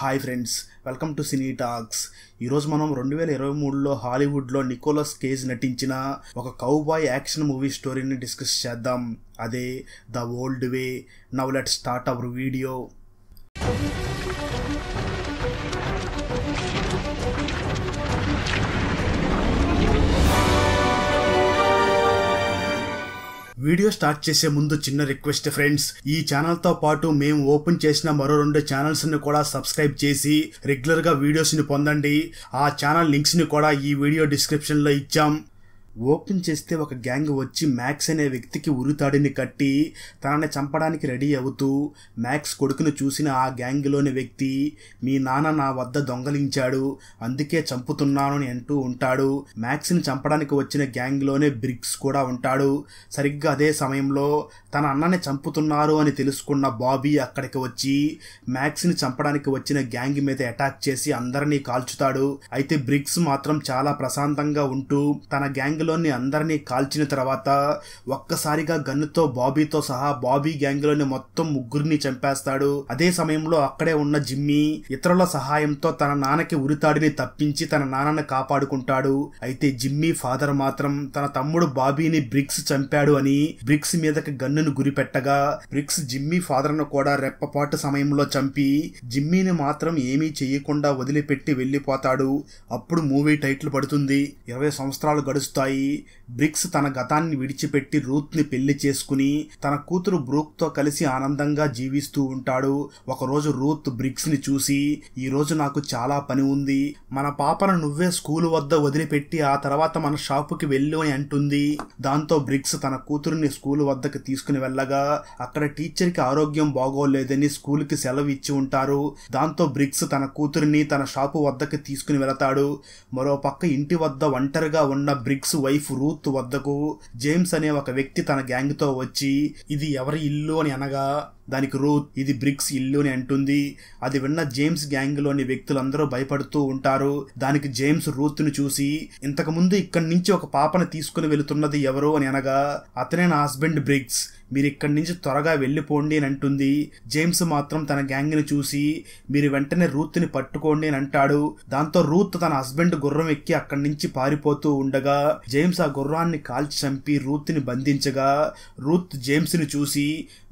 hi friends welcome to Cine Talks ఈరోజు మనం రెండు వేల ఇరవై మూడులో హాలీవుడ్లో నికోలస్ కేజ్ నటించిన ఒక కౌబాయ్ యాక్షన్ మూవీ స్టోరీని డిస్కస్ చేద్దాం అదే the old way now let start our video video start చేసే ముందు చిన్న రిక్వెస్ట్ ఫ్రెండ్స్ ఈ ఛానల్ తో పాటు మేము ఓపెన్ చేసిన మరో రెండు ఛానల్స్ని కూడా సబ్స్క్రైబ్ చేసి రెగ్యులర్గా వీడియోస్ని పొందండి ఆ ఛానల్ లింక్స్ని కూడా ఈ వీడియో డిస్క్రిప్షన్లో ఇచ్చాం ఓపెన్ చేస్తే ఒక గ్యాంగ్ వచ్చి మ్యాక్స్ అనే వ్యక్తికి ఉరితాడిని కట్టి తనని చంపడానికి రెడీ అవుతూ మ్యాక్స్ కొడుకును చూసిన ఆ గ్యాంగ్లోని వ్యక్తి మీ నాన్న నా వద్ద దొంగలించాడు అందుకే చంపుతున్నాను అని అంటూ ఉంటాడు మ్యాక్స్ని చంపడానికి వచ్చిన గ్యాంగ్లోనే బ్రిక్స్ కూడా ఉంటాడు సరిగ్గా అదే సమయంలో తన అన్నని చంపుతున్నారు అని తెలుసుకున్న బాబీ అక్కడికి వచ్చి మ్యాక్స్ని చంపడానికి వచ్చిన గ్యాంగ్ మీద అటాక్ చేసి అందరినీ కాల్చుతాడు అయితే బ్రిక్స్ మాత్రం చాలా ప్రశాంతంగా ఉంటూ తన గ్యాంగ్ గ్యాంగ్లోని అందరినీ కాల్చిన తర్వాత ఒక్కసారిగా గన్నుతో బాబీతో సహా బాబీ గ్యాంగ్లోని మొత్తం ముగ్గురిని చంపేస్తాడు అదే సమయంలో అక్కడే ఉన్న జిమ్మి ఇతరుల సహాయంతో తన నాన్నకి ఉరితాడిని తప్పించి తన నాన్నను కాపాడుకుంటాడు అయితే జిమ్మి ఫాదర్ మాత్రం తన తమ్ముడు బాబీని బ్రిక్స్ చంపాడు అని బ్రిక్స్ మీదకి గన్నును గురిపెట్టగా బ్రిక్స్ జిమ్మి ఫాదర్ ను కూడా రెప్పపాటు సమయంలో చంపి జిమ్మీని మాత్రం ఏమీ చేయకుండా వదిలిపెట్టి వెళ్ళిపోతాడు అప్పుడు మూవీ టైటిల్ పడుతుంది ఇరవై సంవత్సరాలు గడుస్తాయి అయి బ్రిక్స్ తన గతాన్ని విడిచిపెట్టి రూత్ని పెళ్లి చేసుకుని తన కూతురు బ్రూక్తో కలిసి ఆనందంగా జీవిస్తూ ఉంటాడు ఒకరోజు రూత్ బ్రిక్స్ని చూసి ఈరోజు నాకు చాలా పని ఉంది మన పాపను నువ్వే స్కూల్ వద్ద వదిలిపెట్టి ఆ తర్వాత మన షాపుకి వెళ్ళు అని అంటుంది దాంతో బ్రిక్స్ తన కూతురుని స్కూల్ వద్దకు తీసుకుని వెళ్ళగా అక్కడ టీచర్కి ఆరోగ్యం బాగోలేదని స్కూల్కి సెలవు ఇచ్చి ఉంటారు దాంతో బ్రిక్స్ తన కూతురిని తన షాపు వద్దకు తీసుకుని వెళతాడు మరోపక్క ఇంటి వద్ద ఒంటరిగా ఉన్న బ్రిక్స్ వైఫ్ రూత్ వద్దకు జేమ్స్ అనే ఒక వ్యక్తి తన గ్యాంగ్తో వచ్చి ఇది ఎవరి ఇల్లు అని అనగా దానికి రూత్ ఇది బ్రిక్స్ ఇల్లు అని అంటుంది అది విన్న జేమ్స్ గ్యాంగ్లోని వ్యక్తులందరూ భయపడుతూ ఉంటారు దానికి జేమ్స్ ను చూసి ఇంతకుముందు ఇక్కడి నుంచి ఒక పాపను తీసుకుని వెళుతున్నది ఎవరు అని అనగా అతనే నా హస్బెండ్ బ్రిక్స్ మీరు ఇక్కడి నుంచి త్వరగా వెళ్ళిపోండి అని అంటుంది జేమ్స్ మాత్రం తన గ్యాంగ్ని చూసి మీరు వెంటనే రూత్ని పట్టుకోండి అని అంటాడు దాంతో రూత్ తన హస్బెండ్ గుర్రం ఎక్కి అక్కడి నుంచి పారిపోతూ ఉండగా జేమ్స్ ఆ గుర్రాన్ని కాల్చి చంపి రూత్ని బంధించగా రూత్ జేమ్స్ని చూసి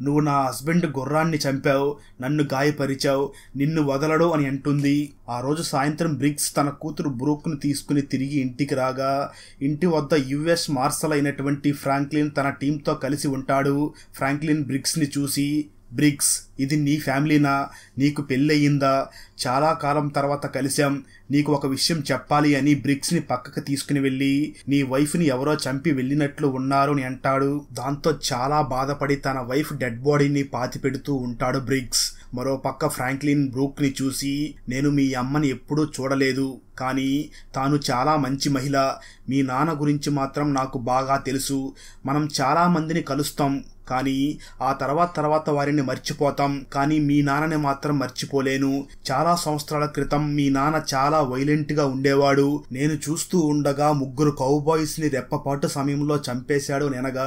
నువ్వు నా హస్బెండ్ వెంట గుర్రాన్ని చంపావు నన్ను గాయపరిచావు నిన్ను వదలడు అని అంటుంది ఆ రోజు సాయంత్రం బ్రిగ్స్ తన కూతురు బ్రూక్ను తీసుకుని తిరిగి ఇంటికి రాగా ఇంటి వద్ద యుఎస్ మార్షల్ అయినటువంటి ఫ్రాంక్లిన్ తన టీంతో కలిసి ఉంటాడు ఫ్రాంక్లిన్ బ్రిగ్స్ని చూసి బ్రిక్స్ ఇది నీ ఫ్యామిలీనా నీకు పెళ్ళయిందా చాలా కాలం తర్వాత కలిసాం నీకు ఒక విషయం చెప్పాలి అని బ్రిక్స్ని పక్కకు తీసుకుని వెళ్ళి నీ వైఫ్ని ఎవరో చంపి వెళ్ళినట్లు ఉన్నారు అని అంటాడు దాంతో చాలా బాధపడి తన వైఫ్ డెడ్ బాడీని పాతి పెడుతూ ఉంటాడు బ్రిక్స్ మరో పక్క ఫ్రాంక్లిన్ బ్రూక్ని చూసి నేను మీ అమ్మని ఎప్పుడూ చూడలేదు కానీ తాను చాలా మంచి మహిళ మీ నాన్న గురించి మాత్రం నాకు బాగా తెలుసు మనం చాలా మందిని కలుస్తాం కానీ ఆ తర్వాత తర్వాత వారిని మర్చిపోతాం కానీ మీ నాన్నని మాత్రం మర్చిపోలేను చాలా సంవత్సరాల క్రితం మీ నాన్న చాలా వైలెంట్గా ఉండేవాడు నేను చూస్తూ ఉండగా ముగ్గురు ని రెప్పపాటు సమయంలో చంపేశాడు అనగా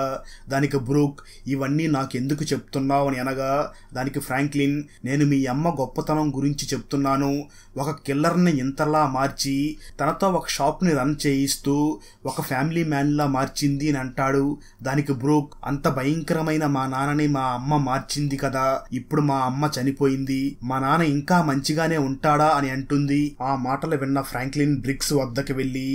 దానికి బ్రూక్ ఇవన్నీ నాకు ఎందుకు చెప్తున్నావు అని అనగా దానికి ఫ్రాంక్లిన్ నేను మీ అమ్మ గొప్పతనం గురించి చెప్తున్నాను ఒక కిల్లర్ని ఇంతలా మార్చి తనతో ఒక షాప్ని రన్ చేయిస్తూ ఒక ఫ్యామిలీ మ్యాన్లా మార్చింది అని అంటాడు దానికి బ్రూక్ అంత భయంకరమైన ప్రియమైన మా నాన్నని మా అమ్మ మార్చింది కదా ఇప్పుడు మా అమ్మ చనిపోయింది మా నాన్న ఇంకా మంచిగానే ఉంటాడా అని అంటుంది ఆ మాటలు విన్న ఫ్రాంక్లిన్ బ్రిక్స్ వద్దకు వెళ్ళి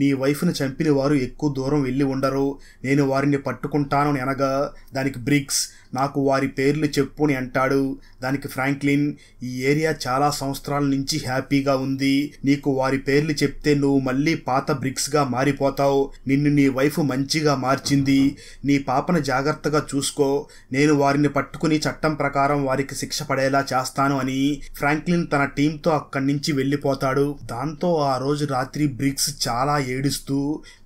నీ వైఫ్ను చంపిన వారు ఎక్కువ దూరం వెళ్ళి ఉండరు నేను వారిని పట్టుకుంటాను అనగా దానికి బ్రిక్స్ నాకు వారి పేర్లు చెప్పు అని అంటాడు దానికి ఫ్రాంక్లిన్ ఈ ఏరియా చాలా సంవత్సరాల నుంచి హ్యాపీగా ఉంది నీకు వారి పేర్లు చెప్తే నువ్వు మళ్ళీ పాత బ్రిక్స్గా మారిపోతావు నిన్ను నీ వైఫ్ మంచిగా మార్చింది నీ పాపను జాగ్రత్తగా చూసుకో నేను వారిని పట్టుకుని చట్టం ప్రకారం వారికి శిక్ష పడేలా చేస్తాను అని ఫ్రాంక్లిన్ తన టీంతో అక్కడి నుంచి వెళ్ళిపోతాడు దాంతో ఆ రోజు రాత్రి బ్రిక్స్ చాలా ఏడుస్తూ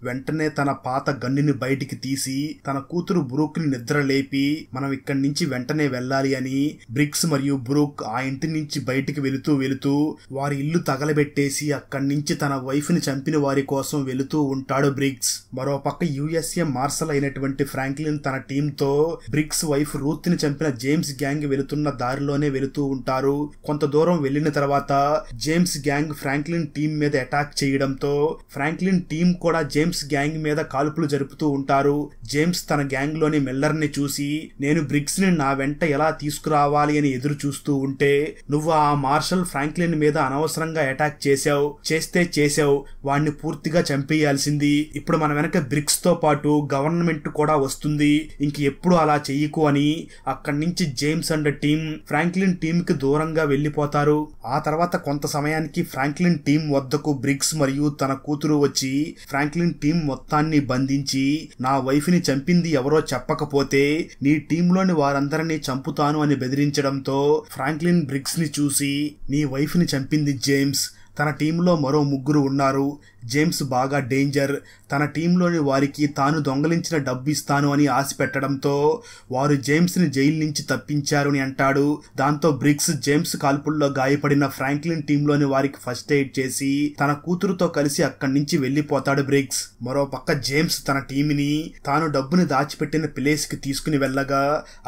వెంటనే తన పాత గన్నిని బయటికి తీసి తన కూతురు బ్రూక్ని నిద్రలేపి మనం ఇక్కడి నుంచి వెంటనే వెళ్ళాలి అని బ్రిక్స్ మరియు బ్రూక్ ఆ ఇంటి నుంచి బయటికి వెళుతూ వెళుతూ వారి ఇల్లు తగలబెట్టేసి అక్కడి నుంచి తన వైఫ్ ని చంపిన వారి కోసం వెళుతూ ఉంటాడు బ్రిక్స్ మరోపక్క యుఎస్ఏ మార్షల్ అయినటువంటి ఫ్రాంక్లిన్ తన టీమ్ తో బ్రిక్స్ వైఫ్ రూత్ ని చంపిన జేమ్స్ గ్యాంగ్ వెళుతున్న దారిలోనే వెళుతూ ఉంటారు కొంత దూరం వెళ్లిన తర్వాత జేమ్స్ గ్యాంగ్ ఫ్రాంక్లిన్ టీం మీద అటాక్ చేయడంతో ఫ్రాంక్లిన్ టీం కూడా జేమ్స్ గ్యాంగ్ మీద కాల్పులు జరుపుతూ ఉంటారు జేమ్స్ తన గ్యాంగ్ లోని మిల్లర్ ని చూసి నేను బ్రిక్స్ని నా వెంట ఎలా తీసుకురావాలి అని ఎదురు చూస్తూ ఉంటే నువ్వు ఆ మార్షల్ ఫ్రాంక్లిన్ మీద అనవసరంగా అటాక్ చేశావు చేస్తే చేశావు వాణ్ణి పూర్తిగా చంపేయాల్సింది ఇప్పుడు మన వెనక బ్రిక్స్ తో పాటు గవర్నమెంట్ కూడా వస్తుంది ఇంక ఎప్పుడు అలా చెయ్యకు అని అక్కడి నుంచి James and team Franklin team కి దూరంగా వెళ్లిపోతారు ఆ తర్వాత కొంత సమయానికి ఫ్రాంక్లిన్ టీం వద్దకు బ్రిక్స్ మరియు తన కూతురు వచ్చి ఫ్రాంక్లిన్ టీం మొత్తాన్ని బంధించి నా వైఫ్ ని చంపింది ఎవరో చెప్పకపోతే నీ టీం టీంలోని వారందరినీ చంపుతాను అని బెదిరించడంతో ఫ్రాంక్లిన్ బ్రిగ్స్ ని చూసి నీ వైఫ్ ని చంపింది జేమ్స్ తన టీంలో మరో ముగ్గురు ఉన్నారు జేమ్స్ బాగా డేంజర్ తన టీంలోని వారికి తాను దొంగలించిన డబ్బు ఇస్తాను అని ఆశ పెట్టడంతో వారు జేమ్స్ని జైలు నుంచి తప్పించారు అని అంటాడు దాంతో బ్రిక్స్ జేమ్స్ కాల్పుల్లో గాయపడిన ఫ్రాంక్లిన్ టీంలోని వారికి ఫస్ట్ ఎయిడ్ చేసి తన కూతురుతో కలిసి అక్కడి నుంచి వెళ్ళిపోతాడు బ్రిక్స్ మరోపక్క జేమ్స్ తన టీంని తాను డబ్బుని దాచిపెట్టిన ప్లేస్కి తీసుకుని వెళ్ళగా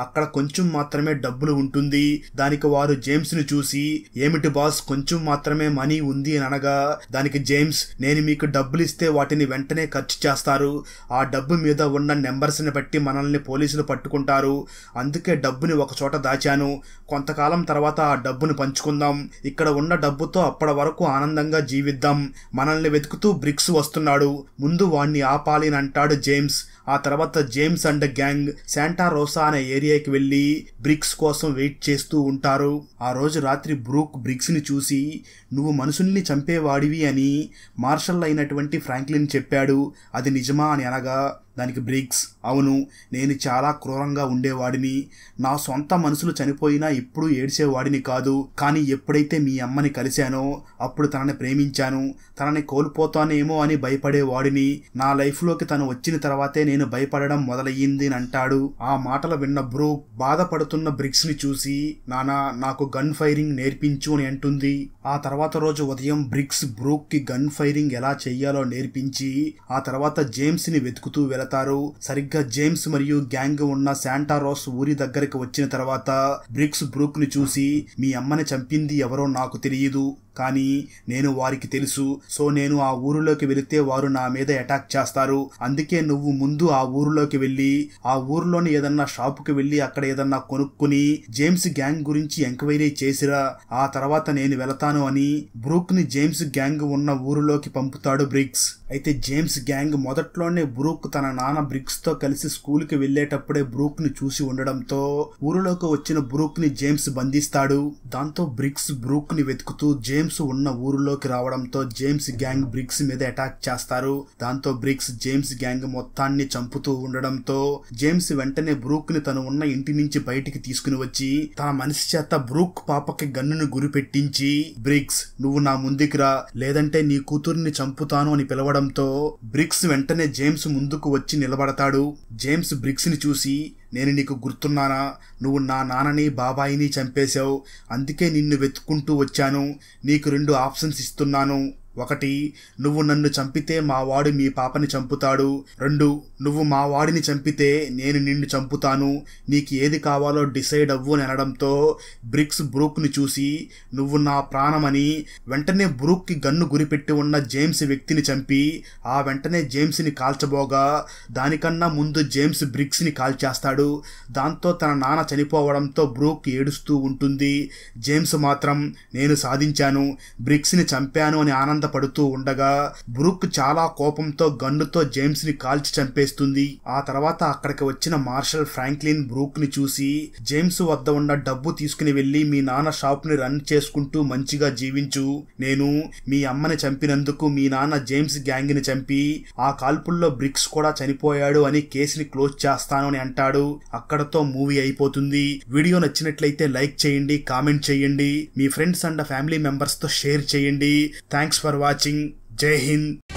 అక్కడ కొంచెం మాత్రమే డబ్బులు ఉంటుంది దానికి వారు జేమ్స్ని చూసి ఏమిటి బాస్ కొంచెం మాత్రమే మనీ ఉంది అని అనగా దానికి జేమ్స్ నేను నేను మీకు డబ్బులు ఇస్తే వాటిని వెంటనే ఖర్చు చేస్తారు ఆ డబ్బు మీద ఉన్న నెంబర్స్ని బట్టి మనల్ని పోలీసులు పట్టుకుంటారు అందుకే డబ్బుని ఒక చోట దాచాను కొంతకాలం తర్వాత ఆ డబ్బును పంచుకుందాం ఇక్కడ ఉన్న డబ్బుతో అప్పటి వరకు ఆనందంగా జీవిద్దాం మనల్ని వెతుకుతూ బ్రిక్స్ వస్తున్నాడు ముందు వాణ్ణి ఆపాలి అంటాడు జేమ్స్ ఆ తర్వాత James and gang Santa Rosa అనే ఏరియాకి వెళ్ళి బ్రిక్స్ కోసం వెయిట్ చేస్తూ ఉంటారు ఆ రోజు రాత్రి బ్రూక్ బ్రిక్స్ ని చూసి నువ్వు మనుషుల్ని చంపేవాడివి అని మార్షల్ అయినటువంటి ఫ్రాంక్లిన్ చెప్పాడు అది నిజమా అని అనగా దానికి బ్రిక్స్ అవును నేను చాలా క్రూరంగా ఉండేవాడిని నా సొంత మనసులు చనిపోయినా ఎప్పుడూ ఏడ్చేవాడిని కాదు కానీ ఎప్పుడైతే మీ అమ్మని కలిశానో అప్పుడు తనని ప్రేమించాను తనని కోల్పోతానేమో అని భయపడేవాడిని నా లైఫ్లోకి తను వచ్చిన తర్వాతే నేను భయపడడం మొదలయ్యింది అని అంటాడు ఆ మాటలు విన్న బ్రూక్ బాధపడుతున్న బ్రిక్స్ని చూసి నానా నాకు గన్ ఫైరింగ్ నేర్పించు అని అంటుంది ఆ తర్వాత రోజు ఉదయం బ్రిక్స్ బ్రూక్కి గన్ ఫైరింగ్ ఎలా చేయాలో నేర్పించి ఆ తర్వాత జేమ్స్ని వెతుకుతూ వెళతారు సరిగ్గా జేమ్స్ మరియు గ్యాంగ్ ఉన్న శాంటారోస్ ఊరి దగ్గరికి వచ్చిన తర్వాత బ్రిక్స్ బ్రూక్ ని చూసి మీ అమ్మని చంపింది ఎవరో నాకు తెలియదు కానీ నేను వారికి తెలుసు సో నేను ఆ ఊరిలోకి వెళితే వారు నా మీద అటాక్ చేస్తారు అందుకే నువ్వు ముందు ఆ ఊరిలోకి వెళ్ళి ఆ ఊరిలోని ఏదన్నా షాపుకి వెళ్ళి అక్కడ ఏదన్నా కొనుక్కుని జేమ్స్ గ్యాంగ్ గురించి ఎంక్వైరీ చేసిరా ఆ తర్వాత నేను వెళతాను అని బ్రూక్ ని జేమ్స్ గ్యాంగ్ ఉన్న ఊరిలోకి పంపుతాడు బ్రిక్స్ అయితే జేమ్స్ గ్యాంగ్ మొదట్లోనే బ్రూక్ తన నాన్న తో కలిసి స్కూల్ కి వెళ్లేటప్పుడే ని చూసి ఉండడంతో ఊరిలోకి వచ్చిన బ్రూక్ ని జేమ్స్ బంధిస్తాడు దాంతో బ్రిక్స్ బ్రూక్ ని వెతుకుతూ జేమ్స్ ఉన్న ఊరిలోకి రావడంతో జేమ్స్ గ్యాంగ్ బ్రిక్స్ మీద అటాక్ చేస్తారు దాంతో బ్రిక్స్ జేమ్స్ గ్యాంగ్ మొత్తాన్ని చంపుతూ ఉండడంతో జేమ్స్ వెంటనే బ్రూక్ ని తను ఉన్న ఇంటి నుంచి బయటికి తీసుకుని వచ్చి తన మనిషి చేత బ్రూక్ పాపకి గన్నును గురిపెట్టించి బ్రిక్స్ నువ్వు నా ముందుకు రా లేదంటే నీ కూతుర్ని చంపుతాను అని పిలవడం రావడంతో బ్రిక్స్ వెంటనే జేమ్స్ ముందుకు వచ్చి నిలబడతాడు జేమ్స్ బ్రిక్స్ని చూసి నేను నీకు గుర్తున్నానా నువ్వు నా నాన్నని బాబాయిని చంపేశావు అందుకే నిన్ను వెతుక్కుంటూ వచ్చాను నీకు రెండు ఆప్షన్స్ ఇస్తున్నాను ఒకటి నువ్వు నన్ను చంపితే మావాడు మీ పాపని చంపుతాడు రెండు నువ్వు మావాడిని చంపితే నేను నిన్ను చంపుతాను నీకు ఏది కావాలో డిసైడ్ అవ్వు అని అనడంతో బ్రిక్స్ బ్రూక్ని చూసి నువ్వు నా ప్రాణమని వెంటనే బ్రూక్కి గన్ను గురిపెట్టి ఉన్న జేమ్స్ వ్యక్తిని చంపి ఆ వెంటనే జేమ్స్ని కాల్చబోగా దానికన్నా ముందు జేమ్స్ బ్రిక్స్ని కాల్చేస్తాడు దాంతో తన నాన్న చనిపోవడంతో బ్రూక్ ఏడుస్తూ ఉంటుంది జేమ్స్ మాత్రం నేను సాధించాను బ్రిక్స్ని చంపాను అని ఆనంద ఆనందపడుతూ ఉండగా బ్రూక్ చాలా కోపంతో గన్నుతో జేమ్స్ ని కాల్చి చంపేస్తుంది ఆ తర్వాత అక్కడికి వచ్చిన మార్షల్ ఫ్రాంక్లిన్ బ్రూక్ ని చూసి జేమ్స్ వద్ద ఉన్న డబ్బు తీసుకుని వెళ్లి మీ నాన్న షాప్ ని రన్ చేసుకుంటూ మంచిగా జీవించు నేను మీ అమ్మని చంపినందుకు మీ నాన్న జేమ్స్ గ్యాంగ్ ని చంపి ఆ కాల్పుల్లో బ్రిక్స్ కూడా చనిపోయాడు అని కేసుని క్లోజ్ చేస్తాను అని అంటాడు అక్కడతో మూవీ అయిపోతుంది వీడియో నచ్చినట్లయితే లైక్ చేయండి కామెంట్ చేయండి మీ ఫ్రెండ్స్ అండ్ ఫ్యామిలీ మెంబర్స్ తో షేర్ చేయండి థ్యాంక్స్ ఫర్ फॉर वॉचिंग जय हिंद